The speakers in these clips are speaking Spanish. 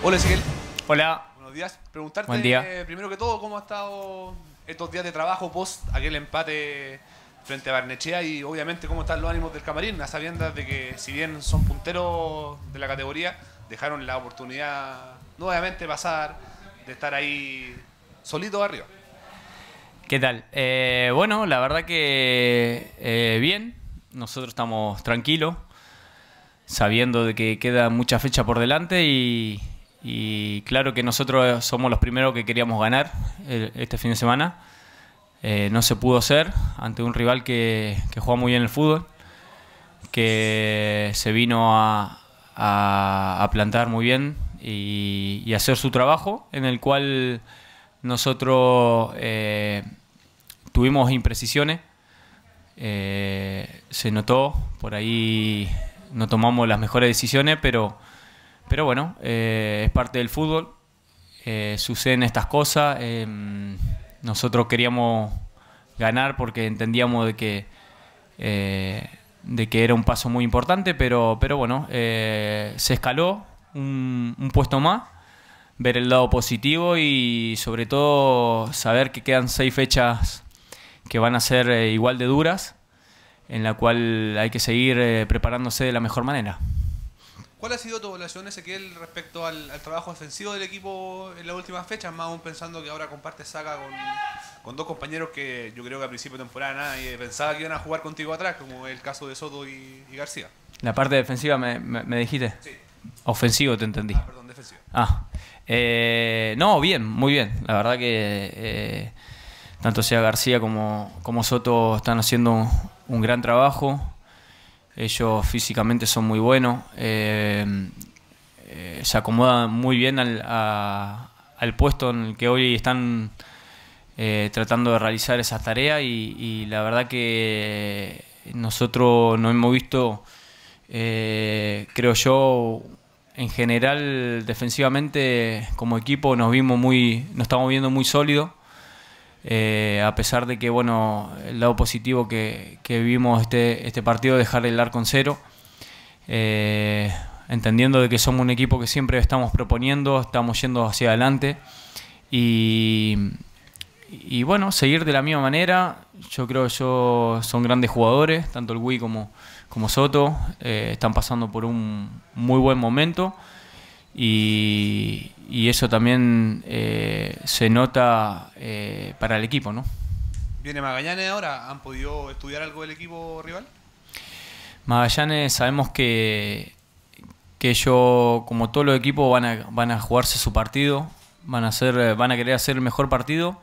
Hola, Ezequiel. Hola. Buenos días. Preguntarte primero que todo, ¿cómo ha estado estos días de trabajo post aquel empate frente a Barnechea y obviamente cómo están los ánimos del camarín, a sabiendas de que si bien son punteros de la categoría, dejaron la oportunidad nuevamente pasar de estar ahí solito arriba. ¿Qué tal? Eh, bueno, la verdad que eh, bien, nosotros estamos tranquilos, sabiendo de que queda mucha fecha por delante y, y claro que nosotros eh, somos los primeros que queríamos ganar eh, este fin de semana. Eh, no se pudo hacer ante un rival que, juega muy bien el fútbol, que se vino a, plantar muy bien y, hacer su trabajo, en el cual nosotros tuvimos imprecisiones, se notó, por ahí no tomamos las mejores decisiones, pero pero bueno, eh, es parte del fútbol, eh, suceden estas cosas. Em, nosotros queríamos ganar porque entendíamos de que, eh, de que era un paso muy importante, pero, pero bueno, se escaló un puesto más ver el lado positivo y sobre todo saber que quedan seis fechas que van a ser igual de duras, en la cual hay que seguir preparándose de la mejor manera. ¿Cuál ha sido tu evaluación, Ezequiel, respecto al, trabajo defensivo del equipo en las últimas fechas? Más aún pensando que ahora comparte saca con, dos compañeros que yo creo que a principio de temporada nadie pensaba que iban a jugar contigo atrás, como el caso de Soto y, García. La parte defensiva me, dijiste. Sí. Ofensivo te entendí. Ah, perdón, defensivo. Ah. Eh, no, bien, muy bien. La verdad que eh, tanto sea García como, como Soto están haciendo un gran trabajo. Ellos físicamente son muy buenos, eh, eh, se acomodan muy bien al, puesto en el que hoy están eh, tratando de realizar esas tareas y, la verdad que nosotros no hemos visto, creo yo, en general defensivamente como equipo nos vimos muy, nos estamos viendo muy sólidos eh, a pesar de que, el lado positivo que, que vimos este, este partido, dejar el arco en cero, eh, entendiendo de que somos un equipo que siempre estamos proponiendo, estamos yendo hacia adelante y, bueno, seguir de la misma manera. Yo creo que son grandes jugadores, tanto el Wii como, Soto, eh, están pasando por un muy buen momento y, eso también eh, se nota eh, para el equipo, ¿no? Viene Magallanes ahora, ¿han podido estudiar algo del equipo rival? Magallanes sabemos que, que ellos, como todos los equipos, van a, van a jugarse su partido, van a, hacer, van a querer hacer el mejor partido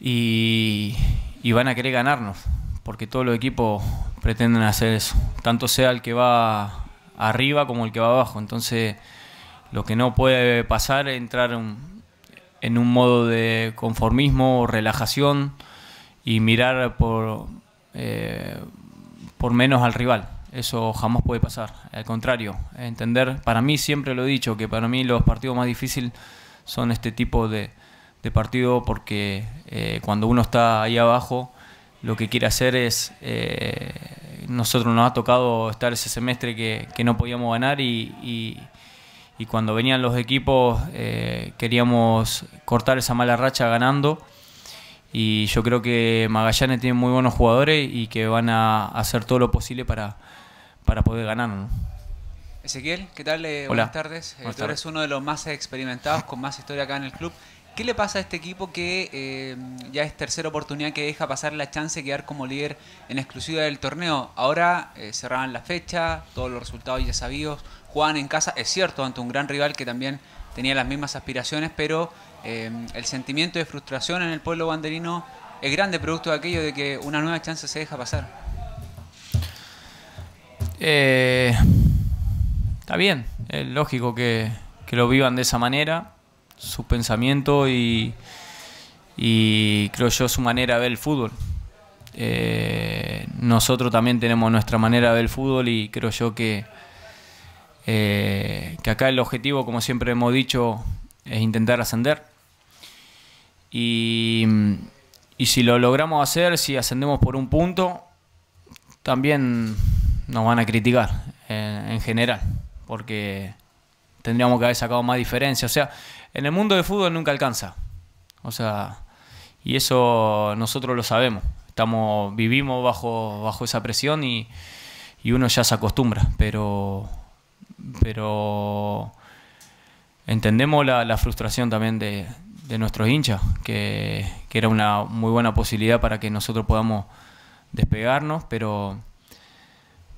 y, y van a querer ganarnos, porque todos los equipos pretenden hacer eso, tanto sea el que va arriba como el que va abajo. Entonces, lo que no puede pasar es entrar en, un modo de conformismo o relajación y mirar por, eh, por menos al rival. Eso jamás puede pasar. Al contrario, entender, para mí siempre lo he dicho, que para mí los partidos más difíciles son este tipo de, de partido porque eh, cuando uno está ahí abajo, lo que quiere hacer es eh, nosotros nos ha tocado estar ese semestre que, no podíamos ganar y, cuando venían los equipos eh, queríamos cortar esa mala racha ganando y yo creo que Magallanes tiene muy buenos jugadores y que van a hacer todo lo posible para, para poder ganar. Ezequiel, ¿qué tal? Eh, buenas tardes. Eh, eres uno de los más experimentados con más historia acá en el club. ¿Qué le pasa a este equipo que eh, ya es tercera oportunidad que deja pasar la chance de quedar como líder en exclusiva del torneo? Ahora eh, cerraban la fecha, todos los resultados ya sabidos, jugaban en casa, es cierto, ante un gran rival que también tenía las mismas aspiraciones, pero eh, el sentimiento de frustración en el pueblo banderino es grande producto de aquello de que una nueva chance se deja pasar. está bien, es lógico que lo vivan de esa manera sus pensamientos y, creo yo su manera de ver el fútbol. Eh, nosotros también tenemos nuestra manera de ver el fútbol y creo yo que, eh, que acá el objetivo, como siempre hemos dicho, es intentar ascender. Y, si lo logramos hacer, si ascendemos por un punto, también nos van a criticar en, eh, en general, porque tendríamos que haber sacado más diferencia. O sea, en el mundo de fútbol nunca alcanza. O sea, y eso nosotros lo sabemos. Estamos, vivimos bajo, bajo esa presión y, uno ya se acostumbra, pero, pero entendemos la, frustración también de, nuestros hinchas, que, era una muy buena posibilidad para que nosotros podamos despegarnos, pero,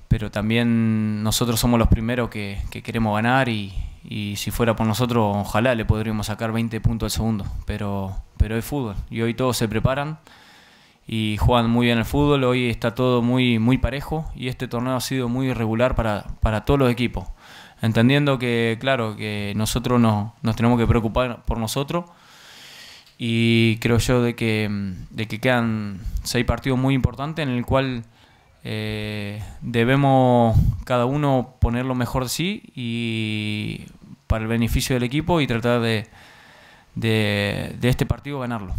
pero también nosotros somos los primeros que, que queremos ganar y, y si fuera por nosotros, ojalá le podríamos sacar 20 puntos al segundo, pero, pero es fútbol y hoy todos se preparan y juegan muy bien el fútbol, hoy está todo muy, muy parejo y este torneo ha sido muy irregular para, todos los equipos, entendiendo que, claro, que nosotros nos tenemos que preocupar por nosotros y creo yo de que, que quedan seis partidos muy importantes en el cual... Eh, debemos cada uno poner lo mejor de sí y para el beneficio del equipo y tratar de, de, este partido ganarlo.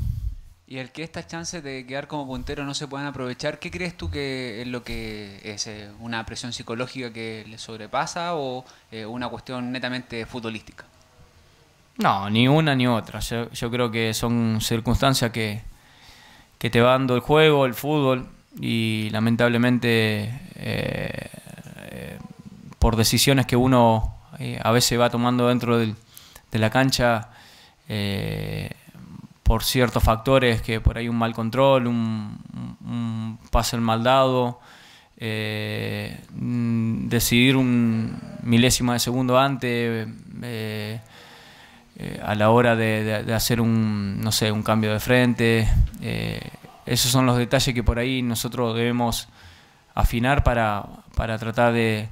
Y el que estas chances de quedar como puntero no se puedan aprovechar, ¿qué crees tú que es lo que es eh, una presión psicológica que le sobrepasa o eh, una cuestión netamente futbolística? No, ni una ni otra. Yo, creo que son circunstancias que, que, te va dando el juego, el fútbol, y lamentablemente eh, por decisiones que uno eh, a veces va tomando dentro de la cancha eh, por ciertos factores que por ahí un mal control, un, un pase mal dado, eh, decidir un milésimo de segundo antes a la hora de, hacer un, no sé, un cambio de frente. esos son los detalles que por ahí nosotros debemos afinar para tratar de,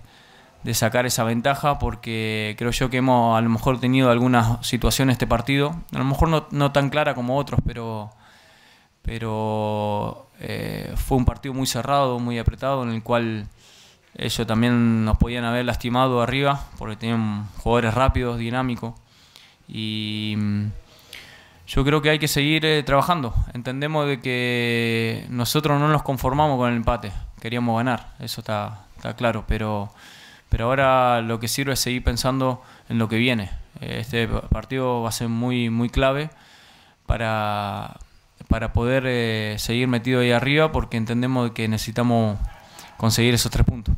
de sacar esa ventaja porque creo yo que hemos a lo mejor tenido algunas situaciones este partido, a lo mejor no, tan clara como otros, pero, pero eh, fue un partido muy cerrado, muy apretado, en el cual ellos también nos podían haber lastimado arriba porque tenían jugadores rápidos, dinámicos y mm, yo creo que hay que seguir eh, trabajando. Entendemos de que nosotros no nos conformamos con el empate, queríamos ganar, eso está, está claro, pero pero ahora lo que sirve es seguir pensando en lo que viene. Eh, este partido va a ser muy, muy clave para, poder eh, seguir metido ahí arriba porque entendemos que necesitamos conseguir esos tres puntos.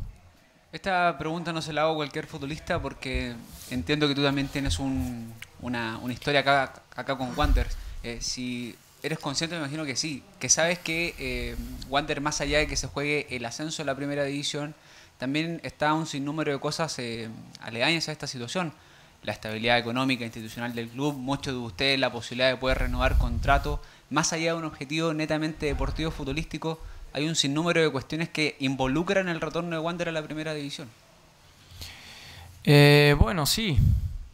Esta pregunta no se la hago a cualquier futbolista porque entiendo que tú también tienes un, una, historia acá, con Wander. Eh, si eres consciente, me imagino que sí, que sabes que Wander, más allá de que se juegue el ascenso de la primera división, también está un sinnúmero de cosas eh, aledañas a esta situación. La estabilidad económica e institucional del club, muchos de ustedes la posibilidad de poder renovar contrato, más allá de un objetivo netamente deportivo futbolístico, hay un sinnúmero de cuestiones que involucran el retorno de Wander a la primera división. Eh, bueno, sí,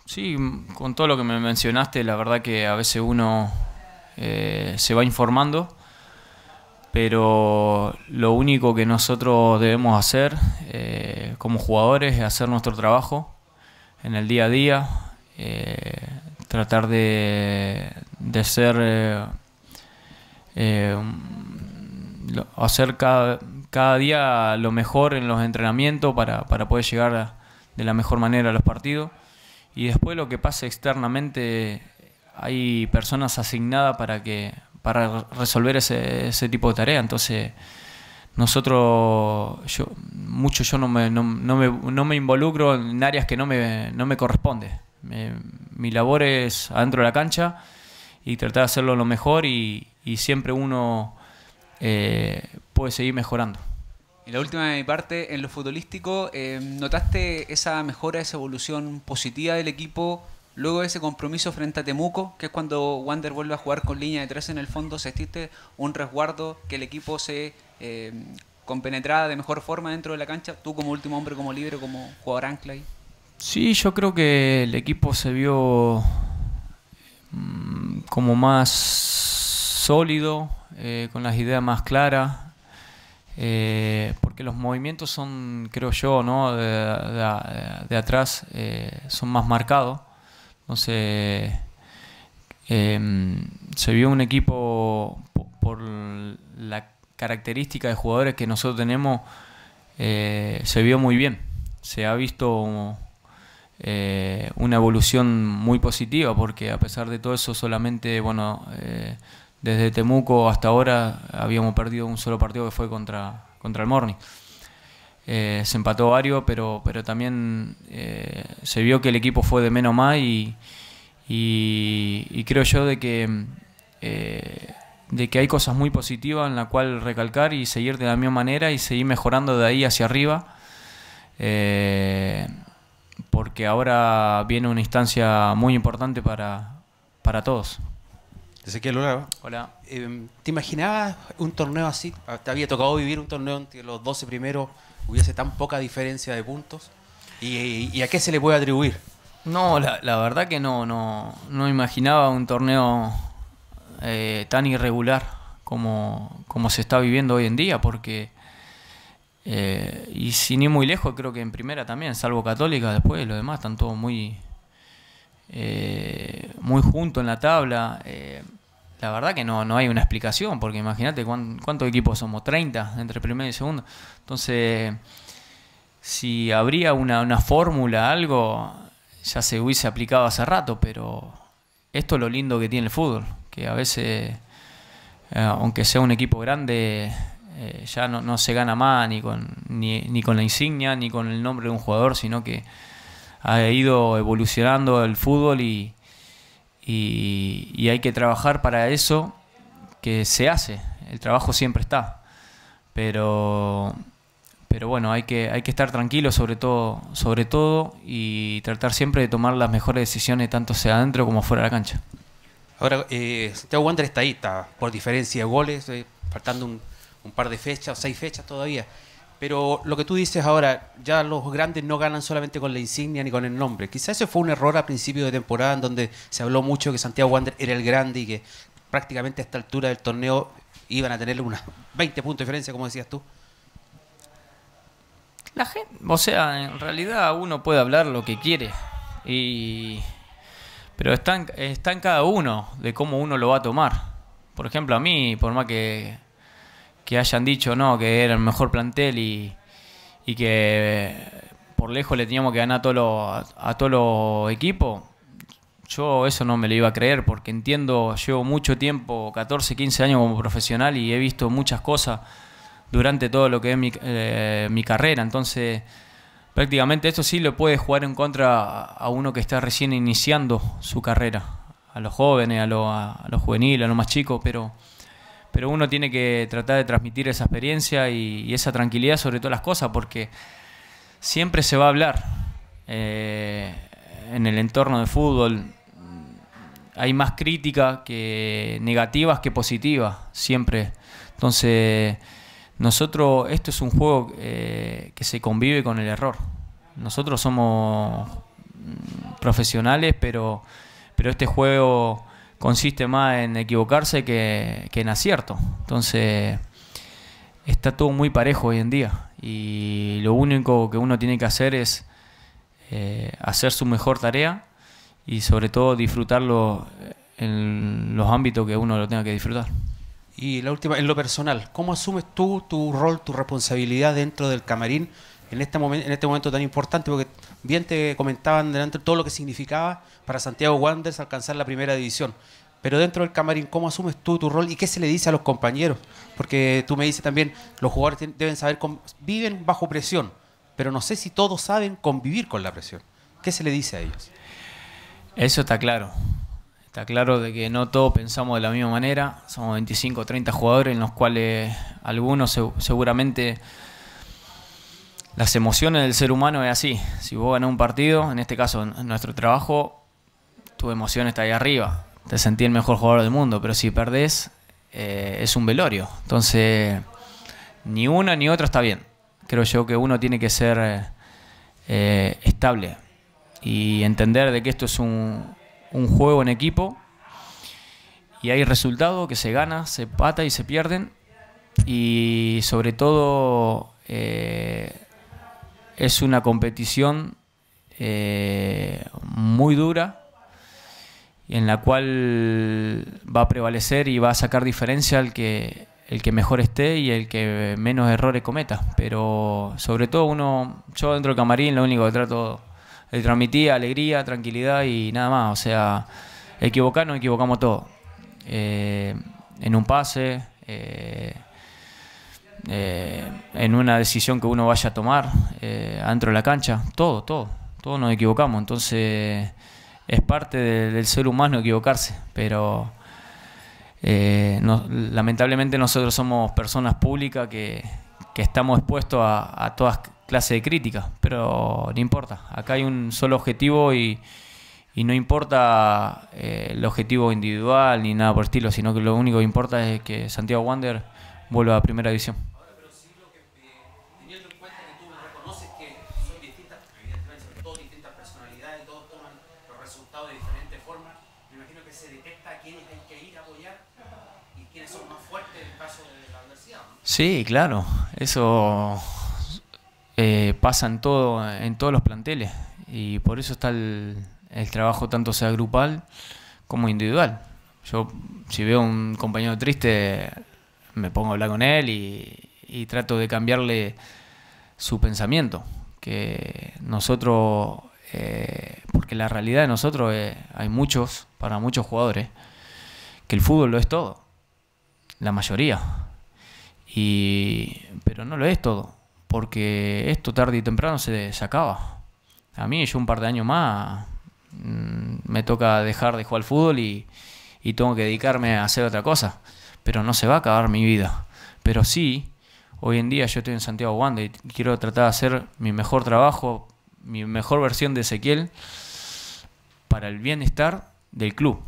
sí, con todo lo que me mencionaste, la verdad que a veces uno eh, se va informando pero lo único que nosotros debemos hacer eh, como jugadores es hacer nuestro trabajo en el día a día, eh, tratar de, ser, eh, hacer cada, día lo mejor en los entrenamientos para, poder llegar de la mejor manera a los partidos. Y después lo que pasa externamente, hay personas asignadas para que, para resolver ese, tipo de tarea. Entonces, nosotros, yo, mucho yo no me, involucro en áreas que no me, no corresponde. mi labor es adentro de la cancha y tratar de hacerlo lo mejor y, siempre uno eh, puede seguir mejorando. En la última de mi parte, en lo futbolístico, eh, ¿notaste esa mejora, esa evolución positiva del equipo? Luego de ese compromiso frente a Temuco, que es cuando Wander vuelve a jugar con línea de tres en el fondo, se existe un resguardo que el equipo se eh, compenetrada de mejor forma dentro de la cancha. Tú como último hombre, como libre, como jugador ancla Sí, yo creo que el equipo se vio mm, como más sólido, eh, con las ideas más claras, eh, porque los movimientos son, creo yo, ¿no? de, atrás son más marcados. Entonces, em, se vio un equipo por la característica de jugadores que nosotros tenemos, eh, se vio muy bien. Se ha visto eh, una evolución muy positiva porque a pesar de todo eso solamente, bueno, eh, desde Temuco hasta ahora habíamos perdido un solo partido que fue contra, contra el Morning. Eh, se empató varios, pero, pero también eh, se vio que el equipo fue de menos más y, creo yo de que, eh, de que hay cosas muy positivas en la cual recalcar y seguir de la misma manera y seguir mejorando de ahí hacia arriba. porque ahora viene una instancia muy importante para, para todos hola. Hola. Eh, ¿Te imaginabas un torneo así? Ah, ¿Te había tocado vivir un torneo que los 12 primeros hubiese tan poca diferencia de puntos? ¿Y, a qué se le puede atribuir? No, la, verdad que no, no, imaginaba un torneo eh, tan irregular como, como se está viviendo hoy en día, porque, eh, y sin ir muy lejos, creo que en primera también, salvo Católica, después los demás están todos muy, muy juntos en la tabla. Eh, la verdad que no, no hay una explicación, porque imagínate cuántos equipos somos, 30 entre primero y segundo. Entonces, si habría una, fórmula, algo, ya se hubiese aplicado hace rato, pero esto es lo lindo que tiene el fútbol, que a veces, eh, aunque sea un equipo grande, eh, ya no, se gana más ni con, ni con la insignia, ni con el nombre de un jugador, sino que ha ido evolucionando el fútbol y y, hay que trabajar para eso que se hace. El trabajo siempre está. Pero pero bueno, hay que, hay que estar tranquilo sobre todo, sobre todo y tratar siempre de tomar las mejores decisiones tanto sea adentro como fuera de la cancha. Ahora, eh, Santiago Wander está ahí, está por diferencia de goles, eh, faltando un, un, par de fechas, seis fechas todavía. Pero lo que tú dices ahora, ya los grandes no ganan solamente con la insignia ni con el nombre. Quizás ese fue un error a principio de temporada en donde se habló mucho que Santiago Wander era el grande y que prácticamente a esta altura del torneo iban a tener una 20 puntos de diferencia, como decías tú. La gente, o sea, en realidad uno puede hablar lo que quiere y pero está está en cada uno de cómo uno lo va a tomar. Por ejemplo, a mí, por más que que hayan dicho no, que era el mejor plantel y, que por lejos le teníamos que ganar a todos los, a equipos, yo eso no me lo iba a creer porque entiendo, llevo mucho tiempo, 14, 15 años como profesional y he visto muchas cosas durante todo lo que es mi, eh, mi carrera. Entonces, prácticamente esto sí lo puede jugar en contra a uno que está recién iniciando su carrera, a los jóvenes, a, a los juveniles, a los más chicos, pero pero uno tiene que tratar de transmitir esa experiencia y, esa tranquilidad sobre todas las cosas, porque siempre se va a hablar eh, en el entorno de fútbol. Hay más críticas que negativas que positivas, siempre. Entonces, nosotros, esto es un juego eh, que se convive con el error. Nosotros somos mm, profesionales, pero, pero este juego consiste más en equivocarse que, en acierto. Entonces, está todo muy parejo hoy en día y lo único que uno tiene que hacer es eh, hacer su mejor tarea y sobre todo disfrutarlo en los ámbitos que uno lo tenga que disfrutar. Y la última, en lo personal, ¿cómo asumes tú tu rol, tu responsabilidad dentro del camarín? en este, momento en este momento tan importante, porque bien te comentaban delante todo lo que significaba para Santiago Wanderers alcanzar la primera división. Pero dentro del camarín, ¿cómo asumes tú tu rol y qué se le dice a los compañeros? Porque tú me dices también, los jugadores deben saber, viven bajo presión, pero no sé si todos saben convivir con la presión. ¿Qué se le dice a ellos? Eso está claro. Está claro de que no todos pensamos de la misma manera. Somos 25 o 30 jugadores en los cuales algunos seguramente las emociones del ser humano es así. Si vos ganás un partido, en este caso nuestro trabajo, tu emoción está ahí arriba. Te sentí el mejor jugador del mundo, pero si perdés, eh, es un velorio. Entonces, ni una ni otra está bien. Creo yo que uno tiene que ser eh, estable y entender de que esto es un, juego en equipo y hay resultados que se gana, se pata y se pierden. Y sobre todo... Eh, es una competición eh, muy dura en la cual va a prevalecer y va a sacar diferencia el que, el que mejor esté y el que menos errores cometa. Pero sobre todo uno, yo dentro del camarín lo único que trato de transmitir alegría, tranquilidad y nada más. O sea, equivocarnos, equivocamos todo. Eh, en un pase, eh, eh, en una decisión que uno vaya a tomar, eh, de la cancha, todo, todo, todos nos equivocamos, entonces es parte del ser humano equivocarse, pero eh, lamentablemente nosotros somos personas públicas que, estamos expuestos a, todas clases de críticas, pero no importa, acá hay un solo objetivo y, no importa eh, el objetivo individual ni nada por el estilo, sino que lo único que importa es que Santiago Wander vuelva a primera división. Sí, claro, eso eh, pasa en, todo, en todos los planteles y por eso está el, trabajo tanto sea grupal como individual. Yo si veo un compañero triste me pongo a hablar con él y, trato de cambiarle su pensamiento, que nosotros, eh, porque la realidad de nosotros hay muchos, para muchos jugadores, que el fútbol lo es todo, la mayoría. Y, pero no lo es todo, porque esto tarde y temprano se, acaba. A mí yo un par de años más mm, me toca dejar de jugar al fútbol y, y tengo que dedicarme a hacer otra cosa. Pero no se va a acabar mi vida. Pero sí, hoy en día yo estoy en Santiago Wanda y quiero tratar de hacer mi mejor trabajo, mi mejor versión de Ezequiel para el bienestar del club,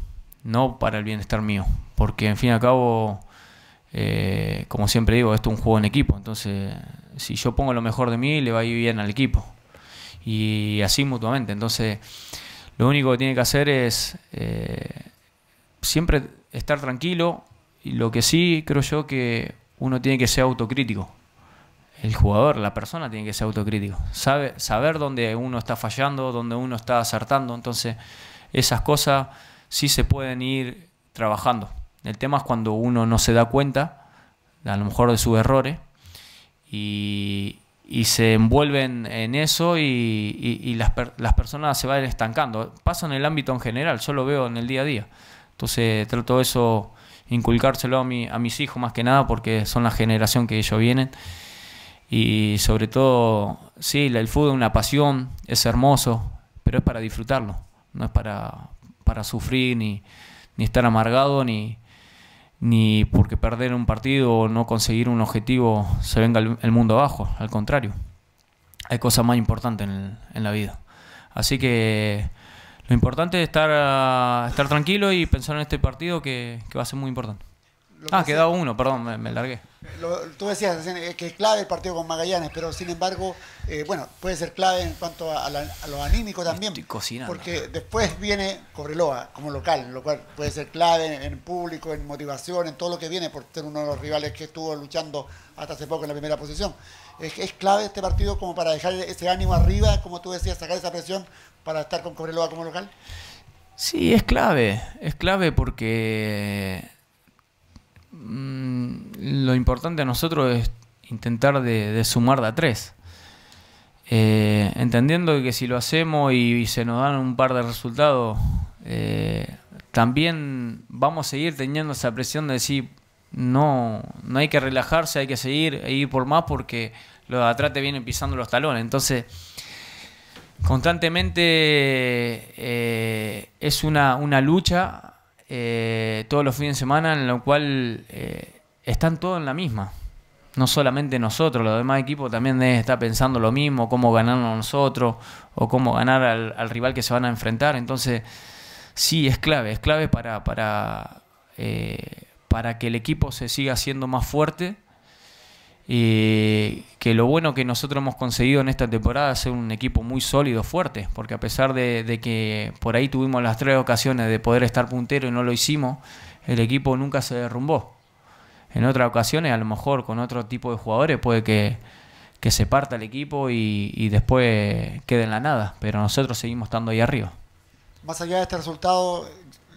no para el bienestar mío. Porque en fin y al cabo eh, como siempre digo, esto es un juego en equipo, entonces si yo pongo lo mejor de mí, le va a ir bien al equipo. Y así mutuamente. Entonces, lo único que tiene que hacer es eh, siempre estar tranquilo. Y lo que sí creo yo que uno tiene que ser autocrítico. El jugador, la persona tiene que ser autocrítico. Sabe, saber dónde uno está fallando, dónde uno está acertando. Entonces, esas cosas sí se pueden ir trabajando. El tema es cuando uno no se da cuenta, a lo mejor de sus errores, y, se envuelven en eso y, las, personas se van estancando. Pasa en el ámbito en general, yo lo veo en el día a día. Entonces trato eso, inculcárselo a, mi, a mis hijos más que nada, porque son la generación que ellos vienen. Y sobre todo, sí, el fútbol es una pasión, es hermoso, pero es para disfrutarlo, no es para, para sufrir ni, ni estar amargado ni, ni porque perder un partido o no conseguir un objetivo se venga el, mundo abajo, al contrario. Hay cosas más importantes en, en la vida. Así que lo importante es estar, ah, estar tranquilo y pensar en este partido que, que va a ser muy importante ah, quedaba uno, perdón, me, largué. tú decías eh, que es clave el partido con Magallanes, pero sin embargo, eh, bueno, puede ser clave en cuanto a, lo anímico también. Porque después viene Cobreloa como local, lo cual puede ser clave en, público, en motivación, en todo lo que viene, por ser uno de los rivales que estuvo luchando hasta hace poco en la primera posición. es clave este partido como para dejar ese ánimo arriba, como tú decías, sacar esa presión para estar con Cobreloa como local. Sí, es clave, es clave porque Mm, lo importante a nosotros es intentar de, sumar de a tres. Eh, entendiendo que si lo hacemos y, se nos dan un par de resultados, eh, también vamos a seguir teniendo esa presión de decir, no, no hay que relajarse, hay que seguir e ir por más porque los de atrás te vienen pisando los talones. Entonces, constantemente eh, es una, una lucha eh, todos los fines de semana, en lo cual eh, están todos en la misma. No solamente nosotros, los demás equipos también está pensando lo mismo, cómo ganarnos nosotros o cómo ganar al, rival que se van a enfrentar. Entonces, sí, es clave, es clave para, para, eh, para que el equipo se siga haciendo más fuerte y que lo bueno que nosotros hemos conseguido en esta temporada es ser un equipo muy sólido, fuerte, porque a pesar de, que por ahí tuvimos las tres ocasiones de poder estar puntero y no lo hicimos, el equipo nunca se derrumbó. En otras ocasiones, a lo mejor con otro tipo de jugadores, puede que, se parta el equipo y, después quede en la nada, pero nosotros seguimos estando ahí arriba. Más allá de este resultado,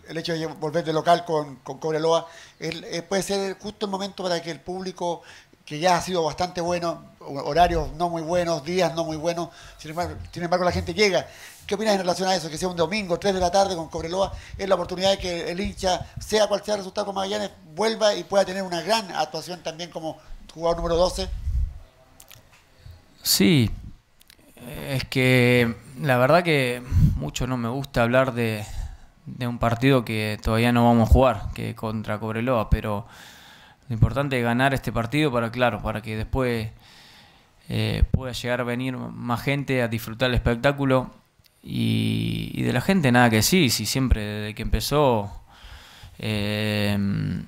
el hecho de volver de local con, con Cobreloa, eh, puede ser justo el momento para que el público que ya ha sido bastante bueno, horarios no muy buenos, días no muy buenos, sin embargo, sin embargo la gente llega. ¿Qué opinas en relación a eso? Que sea un domingo, 3 de la tarde con Cobreloa, es la oportunidad de que el hincha, sea cual sea el resultado con Magallanes, vuelva y pueda tener una gran actuación también como jugador número 12. Sí, es que la verdad que mucho no me gusta hablar de, de un partido que todavía no vamos a jugar, que contra Cobreloa, pero lo importante es ganar este partido para, claro, para que después eh, pueda llegar a venir más gente a disfrutar el espectáculo. Y, de la gente nada que sí, sí, siempre desde que empezó em,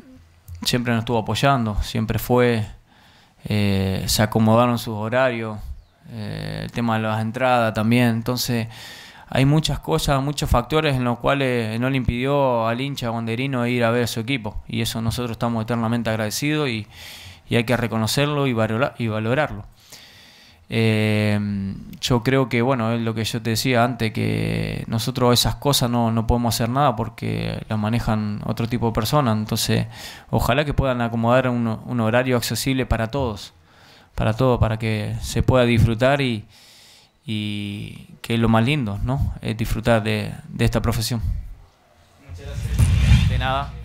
siempre nos estuvo apoyando, siempre fue, eh, se acomodaron sus horarios, eh, el tema de las entradas también, entonces hay muchas cosas, muchos factores en los cuales no le impidió al hincha banderino ir a ver a su equipo. Y eso nosotros estamos eternamente agradecidos y, hay que reconocerlo y, valorarlo. Eh, yo creo que, bueno, es lo que yo te decía antes, que nosotros esas cosas no, podemos hacer nada porque las manejan otro tipo de personas. Entonces, ojalá que puedan acomodar un, horario accesible para todos, para todos, para que se pueda disfrutar y, y que es lo más lindo, ¿no? Es disfrutar de, de esta profesión. De nada.